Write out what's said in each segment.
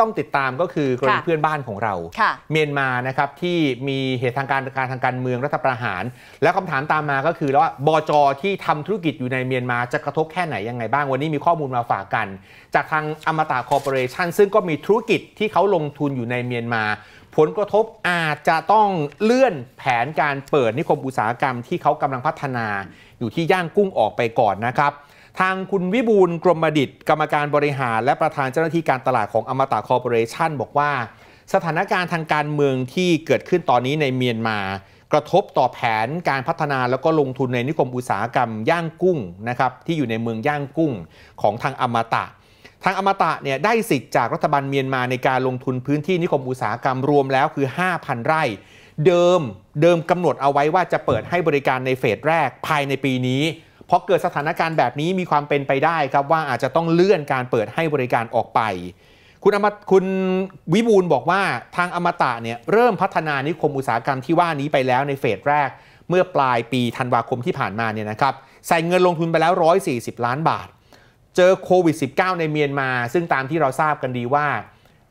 ต้องติดตามก็คือกรณีเพื่อนบ้านของเรา เมียนมานะครับที่มีเหตุทางการการทางการเมืองรัฐประหาร แล้วคำถามตามมาก็คือแล้วว่าบจที่ทำธุรกิจอยู่ในเมียนมาจะกระทบแค่ไหนยังไงบ้าง วันนี้มีข้อมูลมาฝากกัน จากทางอมตะคอร์ปอเรชันซึ่งก็มีธุรกิจที่เขาลงทุนอยู่ในเมียนมา ผลกระทบอาจจะต้องเลื่อนแผนการเปิดนิคมอุตสาหกรรมที่เขากำลังพัฒนาอยู่ที่ย่างกุ้งออกไปก่อนนะครับทางคุณวิบูลกรมดิตกรรมการบริหาร และประธานเจ้าหน้าที่การตลาดของอมตะคอร์ปอเรชั่นบอกว่า สถานการณ์ทางการเมืองที่เกิดขึ้นตอนนี้ในเมียนมา กระทบต่อแผนการพัฒนาแล้วก็ลงทุนในนิคมอุตสาหกรรมย่างกุ้งนะครับที่อยู่ในเมืองย่างกุ้งของทางอมตะ ทางอมตะเนี่ยได้สิทธิ์จากรัฐบาลเมียนมาในการลงทุนพื้นที่นิคมอุตสาหกรรมรวมแล้วคือ 5,000 ไร่ เดิมเดิมกำหนดเอาไว้ว่าจะเปิดให้บริการในเฟสแรกภายในปีนี้อเกิดสถานการณ์แบบนี้มีความเป็นไปได้ครับว่าอาจจะต้องเลื่อนการเปิดให้บริการออกไป คุณอมตคุณวิบูลบอกว่าทางอมตะเนี่ยเริ่มพัฒนานิคมอุตสาหกรรมที่ว่านี้ไปแล้วในเฟสแรก เมื่อปลายปีธันวาคมที่ผ่านมาเนี่ยนะครับใส่เงินลงทุนไปแล้ว 140 ล้านบาทเจอโควิด -19 ในเมียนมา ซึ่งตามที่เราทราบกันดีว่า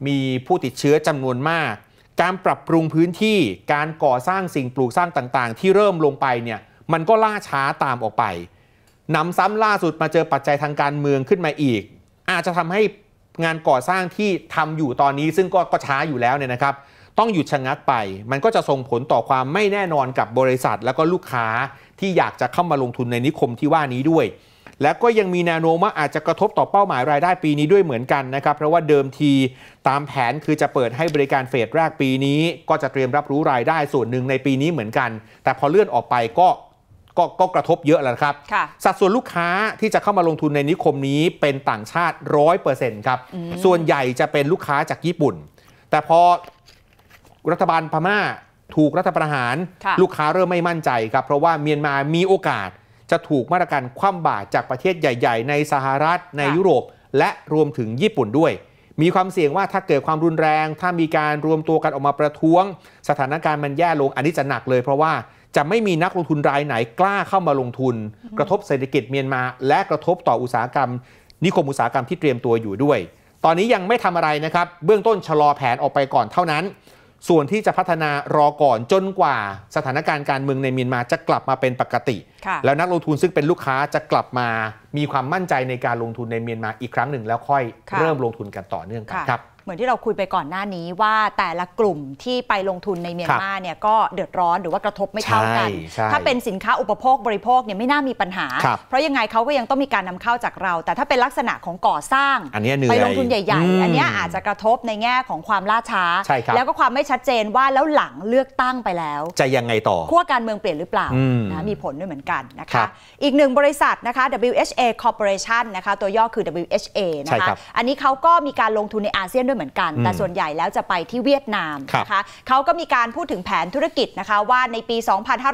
มีผู้ติดเชื้อจำนวนมาก การปรับปรุงพื้นที่การก่อสร้างสิ่งปลูกสร้างต่างๆ ที่เริ่มลงไปเนี่ยมันก็ล่าช้าตามออกไปนำซ้ำล่าสุดมาเจอปัจจัยทางการเมืองขึ้นมาอีก อาจจะทำให้งานก่อสร้างที่ทำอยู่ตอนนี้ซึ่งก็กช้าอยู่แล้วเนี่ยนะครับ ต้องหยุดชะงักไป มันก็จะส่งผลต่อความไม่แน่นอนกับบริษัท แล้วก็ลูกค้าที่อยากจะเข้ามาลงทุนในนิคมที่ว่านี้ด้วย และก็ยังมีแนวโน้มว่าอาจจะกระทบต่อเป้าหมายรายได้ปีนี้ด้วยเหมือนกันนะครับ เพราะว่าเดิมทีตามแผนคือจะเปิดให้บริการเฟสแรกปีนี้ ก็จะเตรียมรับรู้รายได้ส่วนหนึ่งในปีนี้เหมือนกัน แต่พอเลื่อนออกไปก็กก็กระทบเยอะแล้วครับ สัดส่วนลูกค้าที่จะเข้ามาลงทุนในนิคมนี้เป็นต่างชาติร้อยเปอร์เซ็นต์ครับ ส่วนใหญ่จะเป็นลูกค้าจากญี่ปุ่น แต่พอรัฐบาลพม่าถูกรัฐประหาร ลูกค้าเริ่มไม่มั่นใจครับ เพราะว่าเมียนมามีโอกาสจะถูกมาตรการคว่ำบาตรจากประเทศใหญ่ๆ ในสหรัฐในยุโรป และรวมถึงญี่ปุ่นด้วย มีความเสี่ยงว่าถ้าเกิดความรุนแรง ถ้ามีการรวมตัวกันออกมาประท้วง สถานการณ์มันแย่ลงอันนี้จะหนักเลยเพราะว่าจะไม่มีนักลงทุนรายไหนกล้าเข้ามาลงทุน กระทบเศรษฐกิจเมียนมา และกระทบต่ออุตสาหกรรม นิคมอุตสาหกรรมที่เตรียมตัวอยู่ด้วย ตอนนี้ยังไม่ทำอะไรนะครับ เบื้องต้นชะลอแผนออกไปก่อนเท่านั้น ส่วนที่จะพัฒนารอก่อนจนกว่า สถานการณ์การเมืองในเมียนมาจะกลับมาเป็นปกติ แล้วนักลงทุนซึ่งเป็นลูกค้าจะกลับมา มีความมั่นใจในการลงทุนในเมียนมาอีกครั้งหนึ่งแล้วค่อยเริ่มลงทุนกันต่อเนื่องกันครับเหมือนที่เราคุยไปก่อนหน้านี้ว่าแต่ละกลุ่มที่ไปลงทุนในเมียนมาเนี่ยก็เดือดร้อนหรือว่ากระทบไม่เท่ากัน ถ้าเป็นสินค้าอุปโภคบริโภคเนี่ยไม่น่ามีปัญหา เพราะยังไงเขาก็ยังต้องมีการนำเข้าจากเรา แต่ถ้าเป็นลักษณะของก่อสร้างไปลงทุนใหญ่ ๆ อันนี้อาจจะกระทบในแง่ของความล่าช้า แล้วก็ความไม่ชัดเจนว่าแล้วหลังเลือกตั้งไปแล้ว จะยังไงต่อขั้วการเมืองเปลี่ยนหรือเปล่านะมีผลด้วยเหมือนกันนะคะอีกหนึ่งบริษัทนะคะ WHA Corporation นะคะตัวย่อคือ WHA นะคะอันนี้เขาก็มีการลงทุนในอาเซียนด้วยด้วยเหมือนกัน แต่ส่วนใหญ่แล้วจะไปที่เวียดนามนะคะเขาก็มีการพูดถึงแผนธุรกิจนะคะว่าในปี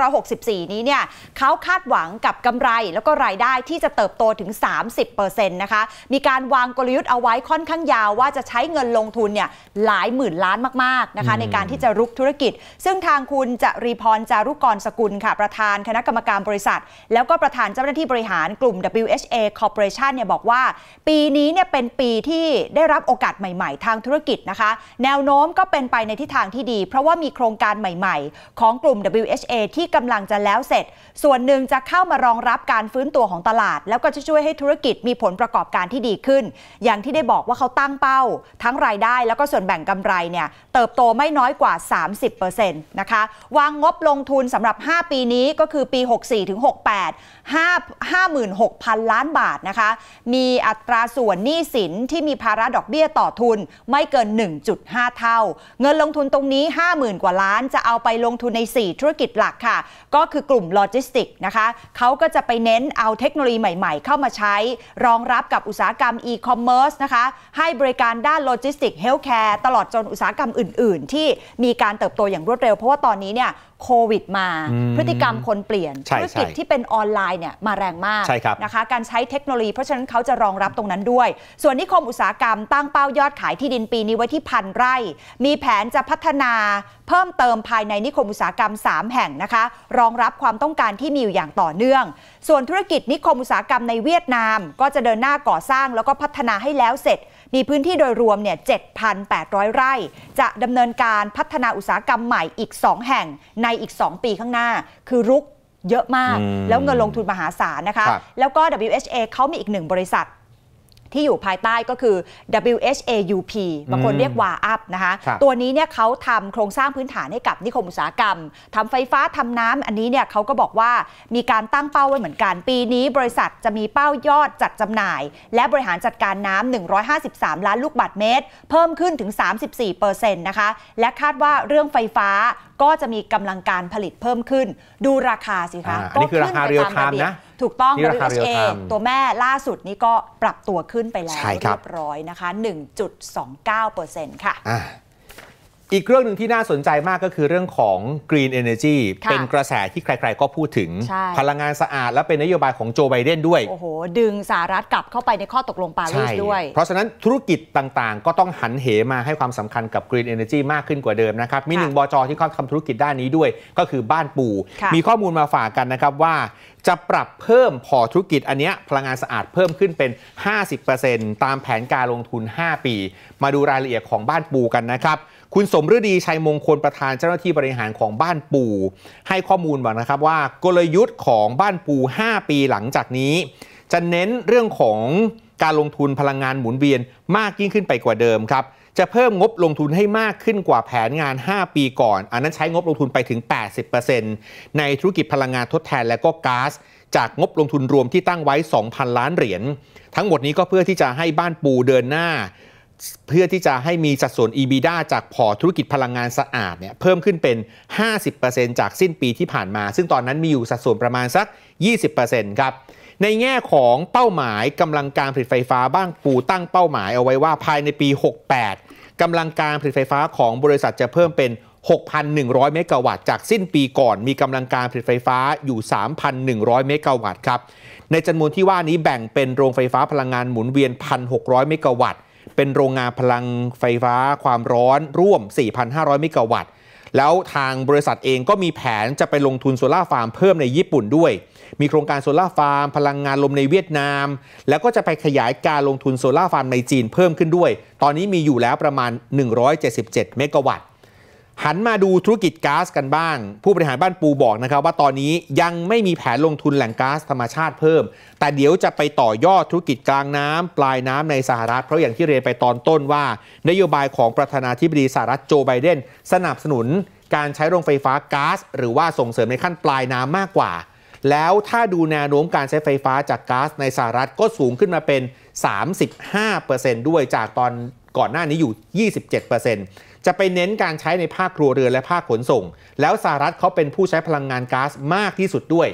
2564 นี้เนี่ยเขาคาดหวังกับกำไรแล้วก็รายได้ที่จะเติบโตถึง 30%นะคะ มีการวางกลยุทธ์เอาไว้ค่อนข้างยาวว่าจะใช้เงินลงทุนเนี่ยหลายหมื่นล้านมากๆนะคะในการที่จะรุกธุรกิจ ซึ่งทางคุณจะรีพรจารุกรสกุลค่ะ ประธานคณะกรรมการบริษัท แล้วก็ประธานเจ้าหน้าที่บริหารกลุ่ม WHA Corporation เนี่ยบอกว่าปีนี้เนี่ยเป็นปีที่ได้รับโอกาสใหม่ๆทางธุรกิจนะคะแนวโน้มก็เป็นไปในทิศทางที่ดี เพราะว่ามีโครงการใหม่ ๆ ของกลุ่ม WHA ที่กำลังจะแล้วเสร็จ ส่วนหนึ่งจะเข้ามารองรับการฟื้นตัวของตลาด แล้วก็จะช่วยให้ธุรกิจมีผลประกอบการที่ดีขึ้น อย่างที่ได้บอกว่าเขาตั้งเป้า ทั้งรายได้แล้วก็ส่วนแบ่งกำไรเนี่ยเติบโตไม่น้อยกว่า 30%นะคะวางงบลงทุนสำหรับ 5 ปีนี้ก็คือปี 64 ถึง 68 5 56,000 ล้านบาทนะคะ มีอัตราส่วนหนี้สินที่มีภาระดอกเบี้ยต่อทุนไม่เกิน 1.5 เท่า เงินลงทุนตรงนี้ 50,000กว่าล้านจะเอาไปลงทุนใน 4 ธุรกิจหลักค่ะ ก็คือกลุ่มโลจิสติกนะคะ เขาก็จะไปเน้นเอาเทคโนโลยีใหม่ๆเข้ามาใช้ รองรับกับอุตสาหกรรมอีคอมเมิร์ซนะคะ ให้บริการด้านโลจิสติกเฮลท์แคร์ตลอดจนอุตสาหกรรมอื่นๆ ที่มีการเติบโตอย่างรวดเร็ว เพราะว่าตอนนี้เนี่ยโควิดมา พฤติกรรมคนเปลี่ยน ธุรกิจที่เป็นออนไลน์เนี่ยมาแรงมากนะคะการใช้เทคโนโลยี เพราะฉะนั้นเขาจะรองรับตรงนั้นด้วย ส่วนนิคมอุตสาหกรรมตั้งเป้ายอดขายที่ดินปีนี้ ไว้ที่พันไร่ มีแผนจะพัฒนาเพิ่มเติมภายในนิคมอุตสาหกรรม 3 แห่งนะคะ รองรับความต้องการที่มีอยู่อย่างต่อเนื่อง ส่วนธุรกิจนิคมอุตสาหกรรมในเวียดนาม ก็จะเดินหน้าก่อสร้างแล้วก็พัฒนาให้แล้วเสร็จมีพื้นที่โดยรวมเนี่ย 7,800 ไร่ จะดำเนินการพัฒนาอุตสาหกรรมใหม่อีก 2 แห่งในอีก 2 ปีข้างหน้า คือรุกเยอะมาก แล้วเงินลงทุนมหาศาลนะคะ แล้วก็ WHA เขามีอีกหนึ่งบริษัทที่อยู่ภายใต้ก็คือ WHAUP บางคนเรียกว่าอัพนะคะ ตัวนี้เนี่ยเขาทำโครงสร้างพื้นฐานให้กับนิคมอุตสาหกรรม ทำไฟฟ้าทำน้ำ อันนี้เนี่ยเขาก็บอกว่ามีการตั้งเป้าไว้เหมือนกัน ปีนี้บริษัทจะมีเป้ายอดจัดจำหน่าย และบริหารจัดการน้ำ153 ล้านลูกบาศก์เมตร เพิ่มขึ้นถึง 34%นะคะ และคาดว่าเรื่องไฟฟ้าก็จะมีกำลังการผลิตเพิ่มขึ้นดูราคาสิคะก็ขึ้นราคาเรียลไทม์นะ ถูกต้อง w ม a ตัวแม่ล่าสุดนี้ก็ปรับตัวขึ้นไปแล้วเรียบร้อยนะคะ 1.29%ค่ะอีกเรื่องหนึ่งที่น่าสนใจมากก็คือเรื่องของ Green Energy เป็นกระแสที่ใครๆ ก็พูดถึง พลังงานสะอาดและเป็นนโยบายของโจไบเดนด้วยโอ้โหดึงสหรัฐกลับเข้าไปในข้อตกลงปารีสด้วย เพราะฉะนั้นธุรกิจต่างๆ ก็ต้องหันเหมาให้ความสำคัญกับ Green Energy มากขึ้นกว่าเดิมนะครับ มีหนึ่งบจที่เขาทำธุรกิจด้านนี้ด้วยก็คือบ้านปูมีข้อมูลมาฝากกันนะครับว่าจะปรับเพิ่มพอธุรกิจอันนี้ พลังงานสะอาดเพิ่มขึ้นเป็น 50%ตามแผนการลงทุน 5 ปี มาดูรายละเอียดของบ้านปูกันนะครับ คุณสมฤดี ชัยมงคลประธานเจ้าหน้าที่บริหารของบ้านปูให้ข้อมูลบอกนะครับว่า กลยุทธ์ของบ้านปู 5 ปีหลังจากนี้ จะเน้นเรื่องของการลงทุนพลังงานหมุนเวียนมากยิ่งขึ้นไปกว่าเดิมครับจะเพิ่มงบลงทุนให้มากขึ้นกว่าแผนงาน 5 ปีก่อน อันนั้นใช้งบลงทุนไปถึง 80%ในธุรกิจพลังงานทดแทนและก็ก๊าซ จากงบลงทุนรวมที่ตั้งไว้ 2,000 ล้านเหรียญ ทั้งหมดนี้ก็เพื่อที่จะให้บ้านปูเดินหน้า เพื่อที่จะให้มีสัดส่วน EBITDA จากพอธุรกิจพลังงานสะอาดเนี่ย เพิ่มขึ้นเป็น 50%จากสิ้นปีที่ผ่านมา ซึ่งตอนนั้นมีอยู่สัดส่วนประมาณสัก 20%ครับในแง่ของเป้าหมายกำลังการผลิตไฟฟ้าบ้างปูตั้งเป้าหมายเอาไว้ว่าภายในปี 68 กำลังการผลิตไฟฟ้าของบริษัทจะเพิ่มเป็น 6,100 เมกะวัตต์จากสิ้นปีก่อนมีกำลังการผลิตไฟฟ้าอยู่ 3,100 เมกะวัตต์ครับในจำนวนที่ว่านี้แบ่งเป็นโรงไฟฟ้าพลังงานหมุนเวียน 1,600 เมกะวัตต์เป็นโรงงานพลังไฟฟ้าความร้อนร่วม 4,500 เมกะวัตต์ แล้วทางบริษัทเองก็มีแผนจะไปลงทุนโซล่าฟาร์มเพิ่มในญี่ปุ่นด้วยมีโครงการโซลาร์ฟาร์มพลังงานลมในเวียดนาม แล้วก็จะไปขยายการลงทุนโซลาร์ฟาร์มในจีนเพิ่มขึ้นด้วย ตอนนี้มีอยู่แล้วประมาณ 177เมกะวัตต์ หันมาดูธุรกิจก๊าซกันบ้าง ผู้บริหารบ้านปูบอกนะครับว่าตอนนี้ยังไม่มีแผนลงทุนแหล่งก๊าซธรรมชาติเพิ่ม แต่เดี๋ยวจะไปต่อยอดธุรกิจกลางน้ำ ปลายน้ำในสหรัฐ เพราะอย่างที่เรียนไปตอนต้นว่า นโยบายของประธานาธิบดีสหรัฐโจ ไบเดนสนับสนุนการใช้โรงไฟฟ้าก๊าซหรือว่าส่งเสริมในขั้นปลายน้ำมากกว่าแล้วถ้าดูแนวโน้มการใช้ไฟฟ้าจากก๊าซในสหรัฐก็สูงขึ้นมาเป็น 35%ด้วยจากตอนก่อนหน้านี้อยู่ 27%จะไปเน้นการใช้ในภาคครัวเรือนและภาคขนส่ง แล้วสหรัฐเขาเป็นผู้ใช้พลังงานก๊าซมากที่สุดด้วย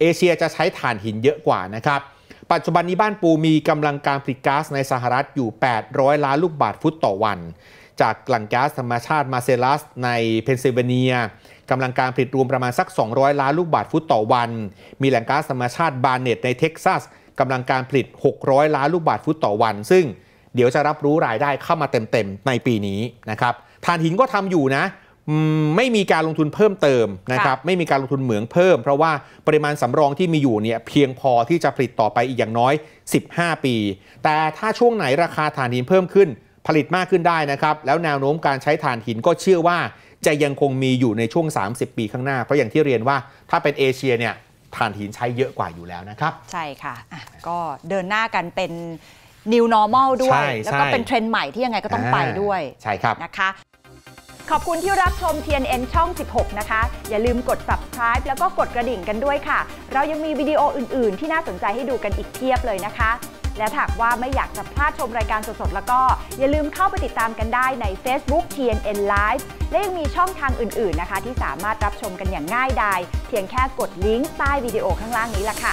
เอเชียจะใช้ถ่านหินเยอะกว่านะครับ ปัจจุบันนี้บ้านปูมีกำลังการผลิตก๊าซในสหรัฐอยู่ 800 ล้านลูกบาทฟุตต่อวันจากหลังก๊าซธรรมชาติมาเซลัส ในเพนซิลเวเนียกำลังการผลิตรวมประมาณสัก 200 ล้านลูกบาศก์ฟุตต่อวัน มีแหล่งก๊าซธรรมชาติบาร์เนตในเท็กซัสกำลังการผลิต 600 ล้านลูกบาศก์ฟุตต่อวัน ซึ่งเดี๋ยวจะรับรู้รายได้เข้ามาเต็มๆ ในปีนี้นะครับถ่านหินก็ทำอยู่นะ ไม่มีการลงทุนเพิ่มเติมนะครับ ไม่มีการลงทุนเหมืองเพิ่ม เพราะว่าปริมาณสำรองที่มีอยู่เนี่ยเพียงพอที่จะผลิตต่อไปอีกอย่างน้อย 15 ปี แต่ถ้าช่วงไหนราคาถ่านหินเพิ่มขึ้นผลิตมากขึ้นได้นะครับ แล้วแนวโน้มการใช้ถ่านหินก็เชื่อว่า จะยังคงมีอยู่ในช่วง 30 ปีข้างหน้าเพราะอย่างที่เรียนว่า ถ้าเป็นเอเชียเนี่ยถ่านหินใช้เยอะกว่าอยู่แล้วนะครับ ใช่ค่ะะก็เดินหน้ากันเป็น new normal ด้วย แล้วก็เป็นเทรนด์ใหม่ที่ยังไงก็ต้องไปด้วยใช่ครับนะคะขอบคุณที่รับชม TNN ช่อง 16 นะคะ อย่าลืมกด subscribe แล้วก็กดกระดิ่งกันด้วยค่ะ เรายังมีวิดีโออื่น ๆ ที่น่าสนใจให้ดูกันอีกเทียบเลยนะคะและ้ากว่าไม่อยากจะพลาดชมรายการสดๆแล้วก็ อย่าลืมเข้าไปติดตามกันได้ใน Facebook TNN Live และยังมีช่องทางอื่นๆนะคะที่สามารถรับชมกันอย่างง่ายดายเพียงแค่กดลิงก์ใต้วิดีโอข้างล่างนี้ละค่ะ